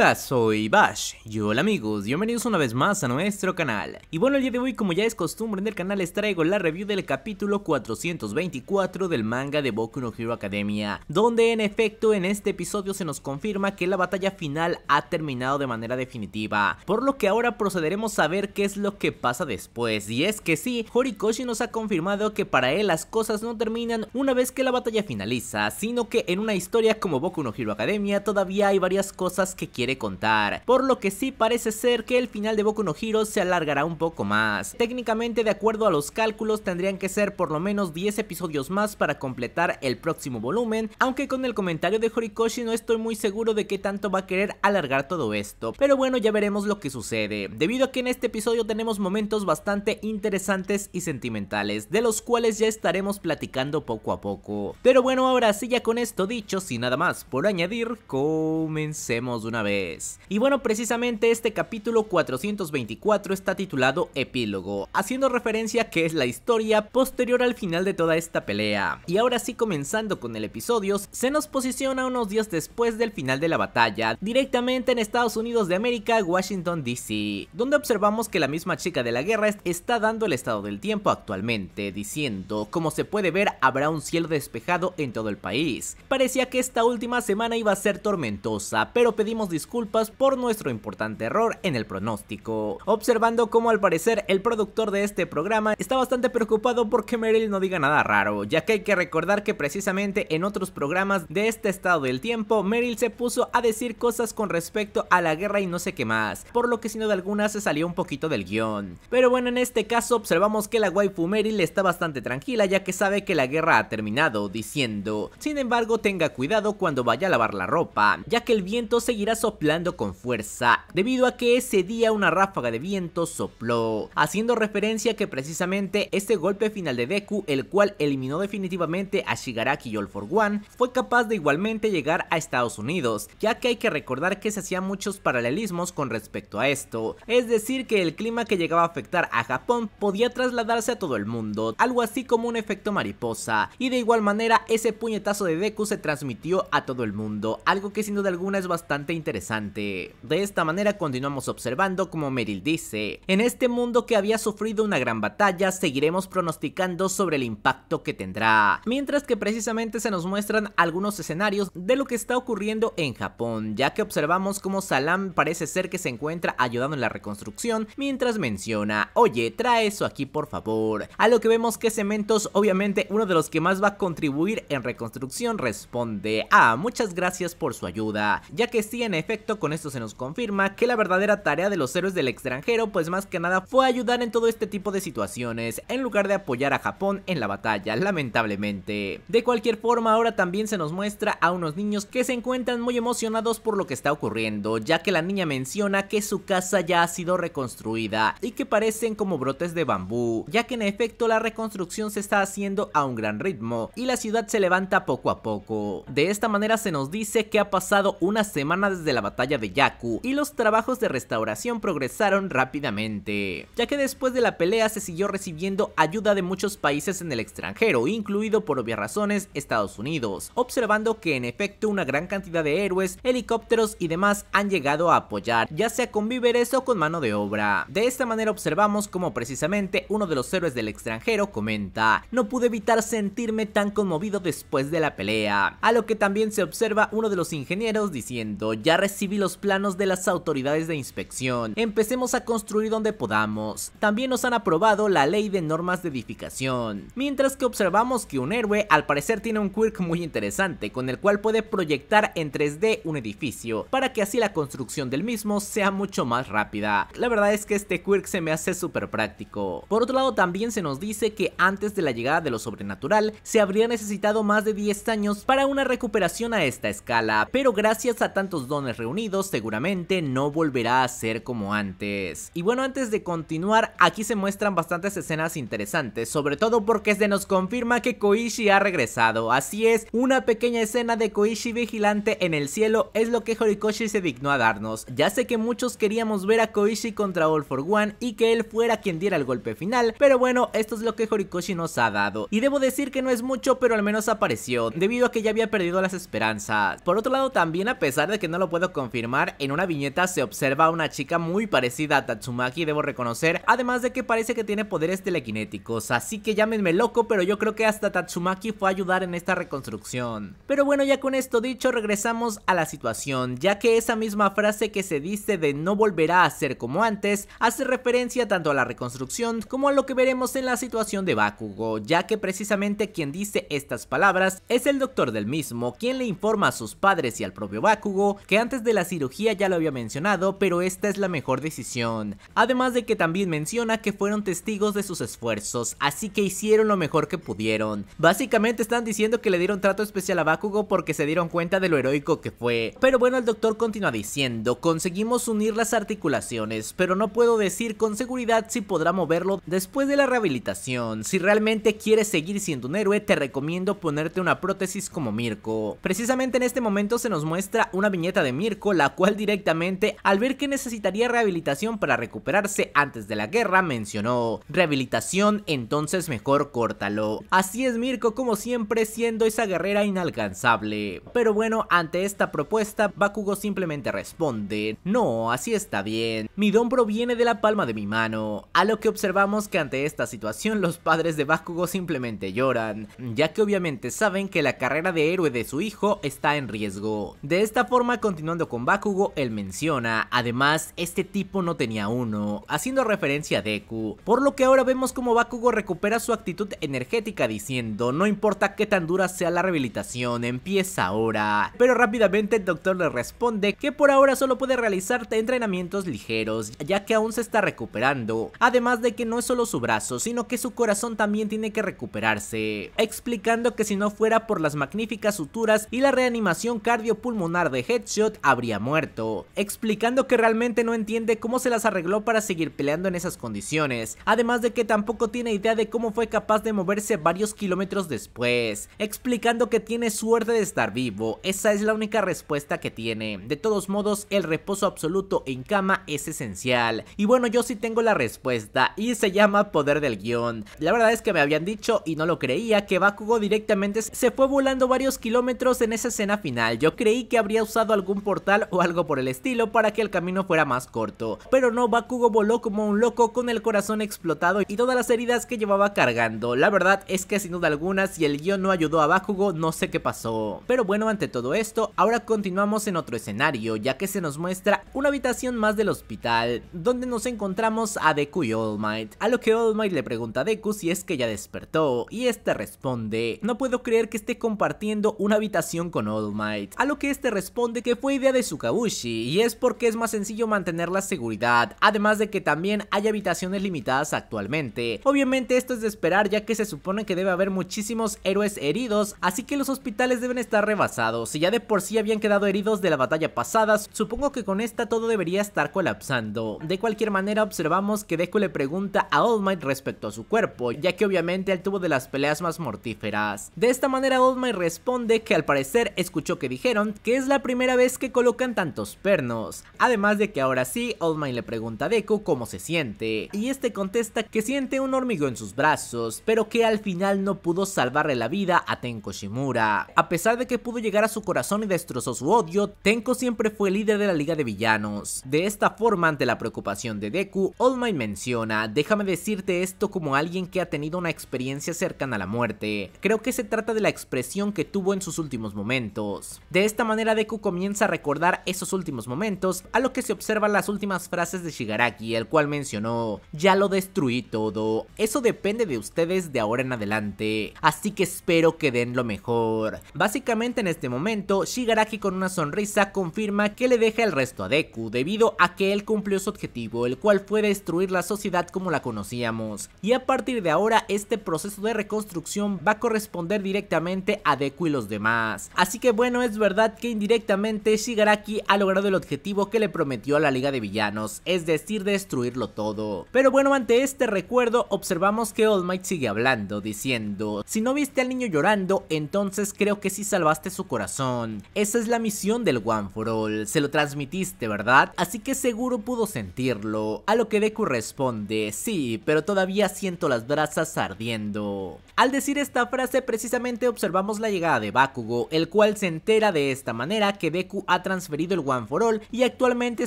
Hola, soy Bash y hola amigos, bienvenidos una vez más a nuestro canal. Y bueno, el día de hoy como ya es costumbre en el canal les traigo la review del capítulo 424 del manga de Boku no Hero Academia, donde en efecto en este episodio se nos confirma que la batalla final ha terminado de manera definitiva, por lo que ahora procederemos a ver qué es lo que pasa después, y es que sí, Horikoshi nos ha confirmado que para él las cosas no terminan una vez que la batalla finaliza, sino que en una historia como Boku no Hero Academia todavía hay varias cosas que quiere contar, por lo que sí parece ser que el final de Boku no Hero se alargará un poco más. Técnicamente de acuerdo a los cálculos tendrían que ser por lo menos 10 episodios más para completar el próximo volumen, aunque con el comentario de Horikoshi no estoy muy seguro de qué tanto va a querer alargar todo esto, pero bueno ya veremos lo que sucede, debido a que en este episodio tenemos momentos bastante interesantes y sentimentales, de los cuales ya estaremos platicando poco a poco. Pero bueno ahora sí ya con esto dicho, sin nada más por añadir, comencemos de una vez. Y bueno, precisamente este capítulo 424 está titulado Epílogo, haciendo referencia que es la historia posterior al final de toda esta pelea. Y ahora sí comenzando con el episodio, se nos posiciona unos días después del final de la batalla, directamente en Estados Unidos de América, Washington DC, donde observamos que la misma chica de la guerra está dando el estado del tiempo actualmente, diciendo, como se puede ver habrá un cielo despejado en todo el país. Parecía que esta última semana iba a ser tormentosa, pero pedimos disculpas disculpas por nuestro importante error en el pronóstico, observando cómo al parecer el productor de este programa está bastante preocupado porque Meryl no diga nada raro, ya que hay que recordar que precisamente en otros programas de este estado del tiempo, Meryl se puso a decir cosas con respecto a la guerra y no sé qué más, por lo que sino de algunas se salió un poquito del guión. Pero bueno, en este caso observamos que la waifu Meryl está bastante tranquila ya que sabe que la guerra ha terminado, diciendo, sin embargo tenga cuidado cuando vaya a lavar la ropa, ya que el viento seguirá sobre soplando con fuerza, debido a que ese día una ráfaga de viento sopló, haciendo referencia que precisamente este golpe final de Deku, el cual eliminó definitivamente a Shigaraki y All for One, fue capaz de igualmente llegar a Estados Unidos, ya que hay que recordar que se hacían muchos paralelismos con respecto a esto, es decir que el clima que llegaba a afectar a Japón podía trasladarse a todo el mundo, algo así como un efecto mariposa, y de igual manera ese puñetazo de Deku se transmitió a todo el mundo, algo que sin duda alguna es bastante interesante de esta manera continuamos observando como Meryl dice, en este mundo que había sufrido una gran batalla seguiremos pronosticando sobre el impacto que tendrá, mientras que precisamente se nos muestran algunos escenarios de lo que está ocurriendo en Japón, ya que observamos como Salam parece ser que se encuentra ayudando en la reconstrucción, mientras menciona, oye, trae eso aquí por favor, a lo que vemos que Cementos, obviamente uno de los que más va a contribuir en reconstrucción, responde, ah, muchas gracias por su ayuda, ya que sí en efecto con esto se nos confirma que la verdadera tarea de los héroes del extranjero pues más que nada fue ayudar en todo este tipo de situaciones, en lugar de apoyar a Japón en la batalla, lamentablemente. De cualquier forma, ahora también se nos muestra a unos niños que se encuentran muy emocionados por lo que está ocurriendo, ya que la niña menciona que su casa ya ha sido reconstruida y que parecen como brotes de bambú, ya que en efecto la reconstrucción se está haciendo a un gran ritmo y la ciudad se levanta poco a poco. De esta manera se nos dice que ha pasado una semana desde la batalla de Yaku y los trabajos de restauración progresaron rápidamente, ya que después de la pelea se siguió recibiendo ayuda de muchos países en el extranjero, incluido por obvias razones Estados Unidos, observando que en efecto una gran cantidad de héroes, helicópteros y demás han llegado a apoyar, ya sea con víveres o con mano de obra. De esta manera observamos como precisamente uno de los héroes del extranjero comenta, no pude evitar sentirme tan conmovido después de la pelea, a lo que también se observa uno de los ingenieros diciendo, ya recibí los planos de las autoridades de inspección. Empecemos a construir donde podamos. También nos han aprobado la ley de normas de edificación. Mientras que observamos que un héroe al parecer tiene un quirk muy interesante con el cual puede proyectar en 3D un edificio para que así la construcción del mismo sea mucho más rápida. La verdad es que este quirk se me hace súper práctico. Por otro lado también se nos dice que antes de la llegada de lo sobrenatural se habría necesitado más de 10 años para una recuperación a esta escala, pero gracias a tantos dones reunidos, seguramente no volverá a ser como antes. Y bueno, antes de continuar, aquí se muestran bastantes escenas interesantes, sobre todo porque se nos confirma que Koichi ha regresado. Así es, una pequeña escena de Koichi vigilante en el cielo es lo que Horikoshi se dignó a darnos. Ya sé que muchos queríamos ver a Koichi contra All for One y que él fuera quien diera el golpe final, pero bueno, esto es lo que Horikoshi nos ha dado. Y debo decir que no es mucho, pero al menos apareció, debido a que ya había perdido las esperanzas. Por otro lado, también a pesar de que no lo puedo confirmar, en una viñeta se observa una chica muy parecida a Tatsumaki, debo reconocer, además de que parece que tiene poderes telequinéticos, así que llámenme loco, pero yo creo que hasta Tatsumaki fue a ayudar en esta reconstrucción. Pero bueno, ya con esto dicho, regresamos a la situación, ya que esa misma frase que se dice de no volverá a ser como antes, hace referencia tanto a la reconstrucción como a lo que veremos en la situación de Bakugo, ya que precisamente quien dice estas palabras es el doctor del mismo, quien le informa a sus padres y al propio Bakugo que han antes de la cirugía ya lo había mencionado, pero esta es la mejor decisión. Además de que también menciona que fueron testigos de sus esfuerzos, así que hicieron lo mejor que pudieron. Básicamente están diciendo que le dieron trato especial a Bakugo porque se dieron cuenta de lo heroico que fue. Pero bueno, el doctor continúa diciendo, conseguimos unir las articulaciones, pero no puedo decir con seguridad si podrá moverlo después de la rehabilitación. Si realmente quieres seguir siendo un héroe, te recomiendo ponerte una prótesis como Mirko. Precisamente en este momento se nos muestra una viñeta de Mirko, la cual directamente al ver que necesitaría rehabilitación para recuperarse antes de la guerra mencionó, rehabilitación entonces mejor córtalo. Así es Mirko como siempre siendo esa guerrera inalcanzable. Pero bueno, ante esta propuesta Bakugo simplemente responde, no, así está bien, mi don proviene de la palma de mi mano, a lo que observamos que ante esta situación los padres de Bakugo simplemente lloran, ya que obviamente saben que la carrera de héroe de su hijo está en riesgo. De esta forma continúa con Bakugo, él menciona, además, este tipo no tenía uno, haciendo referencia a Deku, por lo que ahora vemos como Bakugo recupera su actitud energética diciendo, no importa qué tan dura sea la rehabilitación, empieza ahora. Pero rápidamente el doctor le responde que por ahora solo puede realizarte entrenamientos ligeros, ya que aún se está recuperando, además de que no es solo su brazo, sino que su corazón también tiene que recuperarse, explicando que si no fuera por las magníficas suturas y la reanimación cardiopulmonar de Headshot, habría muerto, explicando que realmente no entiende cómo se las arregló para seguir peleando en esas condiciones, además de que tampoco tiene idea de cómo fue capaz de moverse varios kilómetros después, explicando que tiene suerte de estar vivo, esa es la única respuesta que tiene. De todos modos, el reposo absoluto en cama es esencial. Y bueno, yo sí tengo la respuesta y se llama poder del guión. La verdad es que me habían dicho y no lo creía que Bakugo directamente se fue volando varios kilómetros en esa escena final. Yo creí que habría usado algún portal o algo por el estilo para que el camino fuera más corto. Pero no, Bakugo voló como un loco con el corazón explotado y todas las heridas que llevaba cargando. La verdad es que sin duda alguna si el guión no ayudó a Bakugo no sé qué pasó. Pero bueno, ante todo esto, ahora continuamos en otro escenario ya que se nos muestra una habitación más del hospital donde nos encontramos a Deku y All Might. A lo que All Might le pregunta a Deku si es que ya despertó y este responde, no puedo creer que esté compartiendo una habitación con All Might. A lo que este responde que fue idea de Sukabushi y es porque es más sencillo mantener la seguridad, además de que también hay habitaciones limitadas actualmente. Obviamente esto es de esperar ya que se supone que debe haber muchísimos héroes heridos, así que los hospitales deben estar rebasados. Si ya de por sí habían quedado heridos de la batalla pasada, supongo que con esta todo debería estar colapsando. De cualquier manera observamos que Deku le pregunta a All Might respecto a su cuerpo, ya que obviamente él tuvo de las peleas más mortíferas. De esta manera All Might responde que al parecer escuchó que dijeron que es la primera vez que colocan tantos pernos, además de que ahora sí All le pregunta a Deku cómo se siente, y este contesta que siente un hormigo en sus brazos, pero que al final no pudo salvarle la vida a Tenko Shimura. A pesar de que pudo llegar a su corazón y destrozó su odio, Tenko siempre fue líder de la Liga de Villanos. De esta forma, ante la preocupación de Deku, All menciona, déjame decirte esto como alguien que ha tenido una experiencia cercana a la muerte. Creo que se trata de la expresión que tuvo en sus últimos momentos. De esta manera Deku comienza a recordar esos últimos momentos, a lo que se observan las últimas frases de Shigaraki, el cual mencionó, ya lo destruí todo, eso depende de ustedes de ahora en adelante, así que espero que den lo mejor. Básicamente en este momento, Shigaraki con una sonrisa confirma que le deja el resto a Deku, debido a que él cumplió su objetivo, el cual fue destruir la sociedad como la conocíamos, y a partir de ahora este proceso de reconstrucción va a corresponder directamente a Deku y los demás. Así que bueno, es verdad que indirectamente Garaki ha logrado el objetivo que le prometió a la Liga de Villanos, es decir, destruirlo todo. Pero bueno, ante este recuerdo observamos que All Might sigue hablando, diciendo, si no viste al niño llorando, entonces creo que sí salvaste su corazón. Esa es la misión del One for All, se lo transmitiste, ¿verdad? Así que seguro pudo sentirlo. A lo que Deku responde, sí, pero todavía siento las brasas ardiendo. Al decir esta frase precisamente observamos la llegada de Bakugo, el cual se entera de esta manera que Deku ha transferido el One for All y actualmente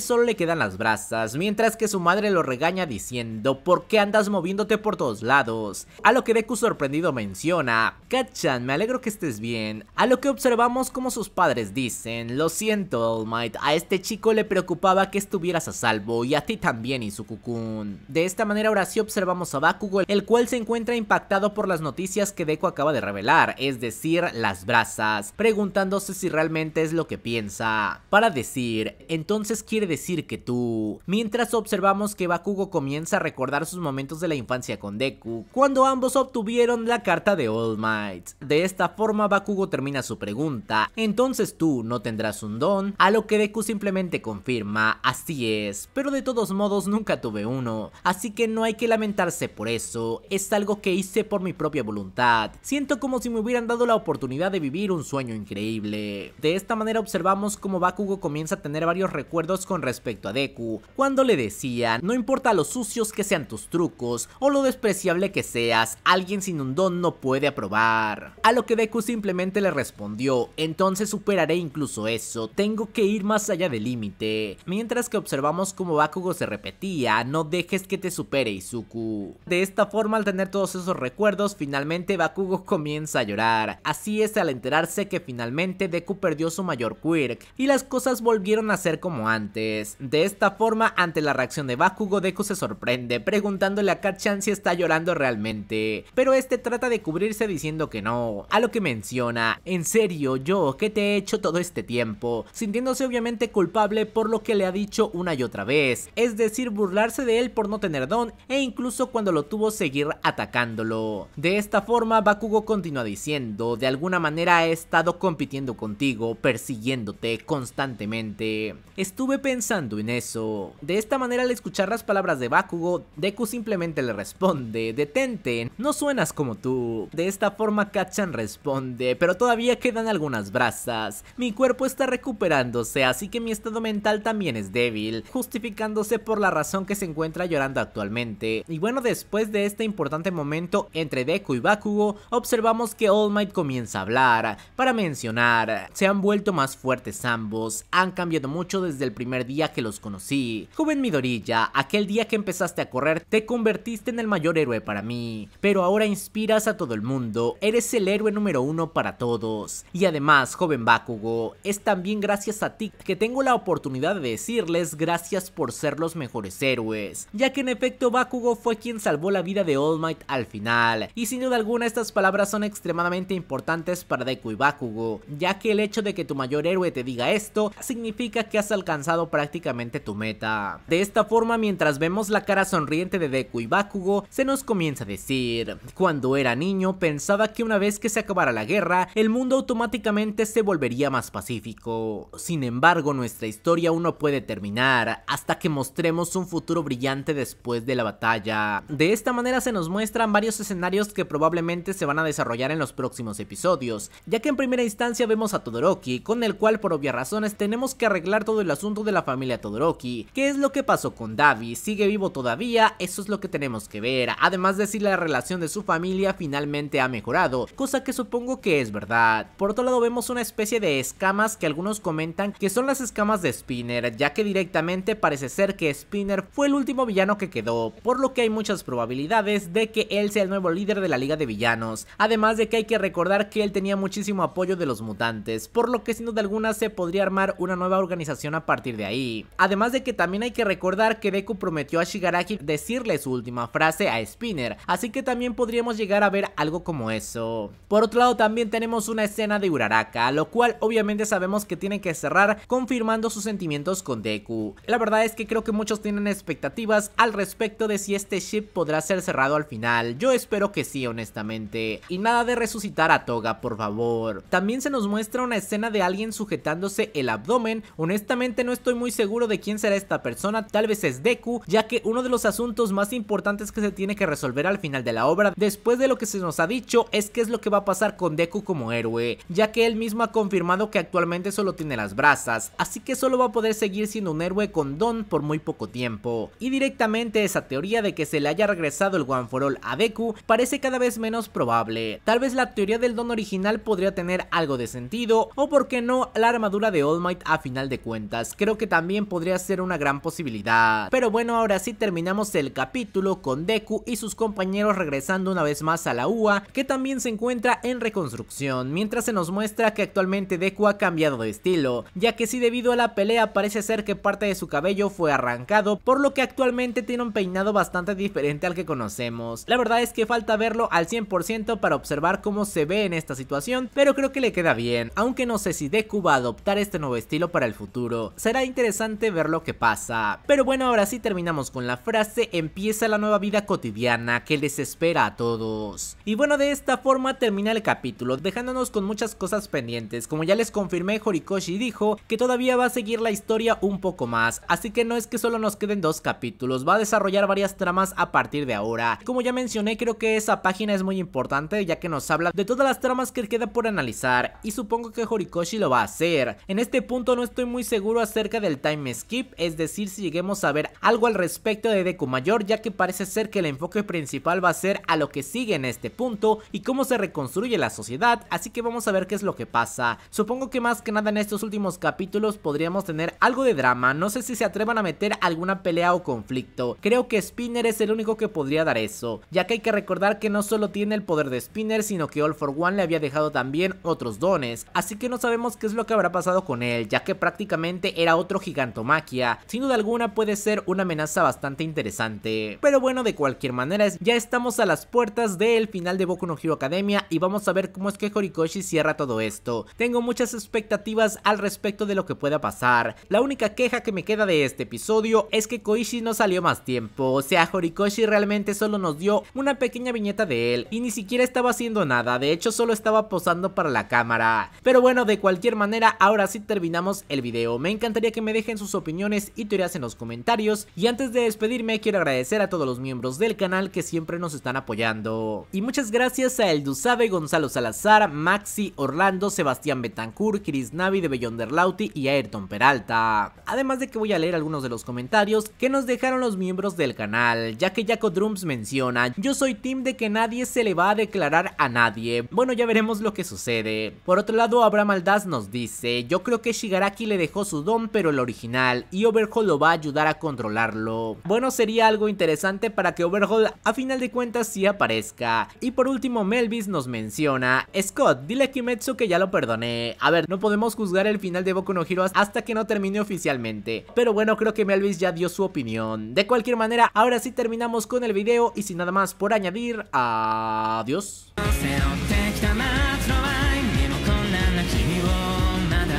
solo le quedan las brasas, mientras que su madre lo regaña diciendo ¿por qué andas moviéndote por todos lados? A lo que Deku sorprendido menciona, Kachan, me alegro que estés bien, a lo que observamos como sus padres dicen, lo siento All Might, a este chico le preocupaba que estuvieras a salvo y a ti también y su Izukukun. De esta manera ahora sí observamos a Bakugo, el cual se encuentra impactado por las noticias que Deku acaba de revelar, es decir, las brasas, preguntándose si realmente es lo que piensa para decir, entonces quiere decir que tú. Mientras observamos que Bakugo comienza a recordar sus momentos de la infancia con Deku, cuando ambos obtuvieron la carta de All Might. De esta forma Bakugo termina su pregunta, entonces tú no tendrás un don, a lo que Deku simplemente confirma, así es, pero de todos modos nunca tuve uno, así que no hay que lamentarse por eso, es algo que hice por mi propia voluntad, siento como si me hubieran dado la oportunidad de vivir un sueño increíble. De esta manera observamos como Bakugo comienza a tener varios recuerdos con respecto a Deku, cuando le decían, no importa lo sucios que sean tus trucos o lo despreciable que seas, alguien sin un don no puede aprobar. A lo que Deku simplemente le respondió, entonces superaré incluso eso, tengo que ir más allá del límite. Mientras que observamos como Bakugo se repetía, no dejes que te supere Izuku. De esta forma al tener todos esos recuerdos, finalmente Bakugo comienza a llorar. Así es al enterarse que finalmente Deku perdió su mayor quirk, y las cosas volvieron a ser como antes. De esta forma, ante la reacción de Bakugo, Deku se sorprende, preguntándole a Kachan si está llorando realmente, pero este trata de cubrirse diciendo que no, a lo que menciona, en serio, yo, ¿qué te he hecho todo este tiempo? Sintiéndose obviamente culpable por lo que le ha dicho una y otra vez, es decir, burlarse de él por no tener don e incluso cuando lo tuvo seguir atacándolo. De esta forma, Bakugo continúa diciendo, de alguna manera he estado compitiendo contigo, persiguiéndote, constantemente. Estuve pensando en eso. De esta manera al escuchar las palabras de Bakugo, Deku simplemente le responde, detente, no suenas como tú. De esta forma Kachan responde, pero todavía quedan algunas brasas. Mi cuerpo está recuperándose, así que mi estado mental también es débil, justificándose por la razón que se encuentra llorando actualmente. Y bueno, después de este importante momento entre Deku y Bakugo, observamos que All Might comienza a hablar, para mencionar, se han vuelto más fuertes ambos han cambiado mucho desde el primer día que los conocí. Joven Midorilla, aquel día que empezaste a correr te convertiste en el mayor héroe para mí, pero ahora inspiras a todo el mundo, eres el héroe número uno para todos. Y además, joven Bakugo, es también gracias a ti que tengo la oportunidad de decirles gracias por ser los mejores héroes, ya que en efecto Bakugo fue quien salvó la vida de All Might al final, y sin duda alguna estas palabras son extremadamente importantes para Deku y Bakugo, ya que el hecho de que tu mayor héroe te diga esto, significa que has alcanzado prácticamente tu meta. De esta forma, mientras vemos la cara sonriente de Deku y Bakugo, se nos comienza a decir, cuando era niño pensaba que una vez que se acabara la guerra, el mundo automáticamente se volvería más pacífico. Sin embargo, nuestra historia aún no puede terminar, hasta que mostremos un futuro brillante después de la batalla. De esta manera se nos muestran varios escenarios que probablemente se van a desarrollar en los próximos episodios, ya que en primera instancia vemos a Todoroki, con el cual por obviar razones tenemos que arreglar todo el asunto de la familia Todoroki. ¿Qué es lo que pasó con Davi? ¿Sigue vivo todavía? Eso es lo que tenemos que ver. Además de si la relación de su familia finalmente ha mejorado, cosa que supongo que es verdad. Por otro lado vemos una especie de escamas que algunos comentan que son las escamas de Spinner, ya que directamente parece ser que Spinner fue el último villano que quedó, por lo que hay muchas probabilidades de que él sea el nuevo líder de la liga de villanos. Además de que hay que recordar que él tenía muchísimo apoyo de los mutantes, por lo que sin duda alguna se podría armar una nueva organización a partir de ahí. Además de que también hay que recordar que Deku prometió a Shigaraki decirle su última frase a Spinner, así que también podríamos llegar a ver algo como eso. Por otro lado también tenemos una escena de Uraraka, lo cual obviamente sabemos que tiene que cerrar confirmando sus sentimientos con Deku. La verdad es que creo que muchos tienen expectativas al respecto de si este ship podrá ser cerrado al final, yo espero que sí honestamente. Y nada de resucitar a Toga por favor. También se nos muestra una escena de alguien sujetando el abdomen. Honestamente no estoy muy seguro de quién será esta persona, tal vez es Deku, ya que uno de los asuntos más importantes que se tiene que resolver al final de la obra, después de lo que se nos ha dicho, es qué es lo que va a pasar con Deku como héroe, ya que él mismo ha confirmado que actualmente solo tiene las brasas, así que solo va a poder seguir siendo un héroe con Don por muy poco tiempo. Y directamente esa teoría de que se le haya regresado el One for All a Deku parece cada vez menos probable. Tal vez la teoría del Don original podría tener algo de sentido, o por qué no, la armadura de All Might a final de cuentas, creo que también podría ser una gran posibilidad. Pero bueno, ahora sí terminamos el capítulo con Deku y sus compañeros regresando una vez más a la UA, que también se encuentra en reconstrucción, mientras se nos muestra que actualmente Deku ha cambiado de estilo, ya que si debido a la pelea parece ser que parte de su cabello fue arrancado, por lo que actualmente tiene un peinado bastante diferente al que conocemos. La verdad es que falta verlo al 100% para observar cómo se ve en esta situación, pero creo que le queda bien, aunque no sé si Deku va a adoptar este nuevo estilo para el futuro. Será interesante ver lo que pasa. Pero bueno, ahora sí terminamos con la frase, empieza la nueva vida cotidiana que les espera a todos. Y bueno, de esta forma termina el capítulo, dejándonos con muchas cosas pendientes. Como ya les confirmé, Horikoshi dijo que todavía va a seguir la historia un poco más, así que no es que solo nos queden dos capítulos, va a desarrollar varias tramas a partir de ahora. Como ya mencioné, creo que esa página es muy importante ya que nos habla de todas las tramas que queda por analizar y supongo que Horikoshi lo va a hacer. En este punto no estoy muy seguro acerca del time skip, es decir si lleguemos a ver algo al respecto de Deku Mayor ya que parece ser que el enfoque principal va a ser a lo que sigue en este punto y cómo se reconstruye la sociedad, así que vamos a ver qué es lo que pasa. Supongo que más que nada en estos últimos capítulos podríamos tener algo de drama, no sé si se atrevan a meter alguna pelea o conflicto, creo que Spinner es el único que podría dar eso, ya que hay que recordar que no solo tiene el poder de Spinner sino que All for One le había dejado también otros dones, así que no sabemos qué es lo que habrá pasado con él, ya que prácticamente era otro gigantomaquia. Sin duda alguna puede ser una amenaza bastante interesante. Pero bueno, de cualquier manera, ya estamos a las puertas del final de Boku no Hero Academia y vamos a ver cómo es que Horikoshi cierra todo esto. Tengo muchas expectativas al respecto de lo que pueda pasar. La única queja que me queda de este episodio es que Koishi no salió más tiempo, o sea, Horikoshi realmente solo nos dio una pequeña viñeta de él y ni siquiera estaba haciendo nada, de hecho solo estaba posando para la cámara. Pero bueno, de cualquier manera, ahora ahora sí terminamos el video. Me encantaría que me dejen sus opiniones y teorías en los comentarios. Y antes de despedirme, quiero agradecer a todos los miembros del canal que siempre nos están apoyando. Y muchas gracias a El Dusabe, Gonzalo Salazar, Maxi, Orlando, Sebastián Betancourt, Chris Navi de Lauti y Ayrton Peralta. Además de que voy a leer algunos de los comentarios que nos dejaron los miembros del canal, ya que Jaco Drums menciona, yo soy team de que nadie se le va a declarar a nadie. Bueno, ya veremos lo que sucede. Por otro lado, Abraham Aldaz nos dice, yo creo que Shigaraki le dejó su don, pero el original, y Overhaul lo va a ayudar a controlarlo. Bueno, sería algo interesante para que Overhaul a final de cuentas sí aparezca. Y por último, Melvis nos menciona, Scott, dile a Kimetsu que ya lo perdoné. A ver, no podemos juzgar el final de Boku no Hero hasta que no termine oficialmente. Pero bueno, creo que Melvis ya dio su opinión. De cualquier manera, ahora sí terminamos con el video y sin nada más por añadir, adiós.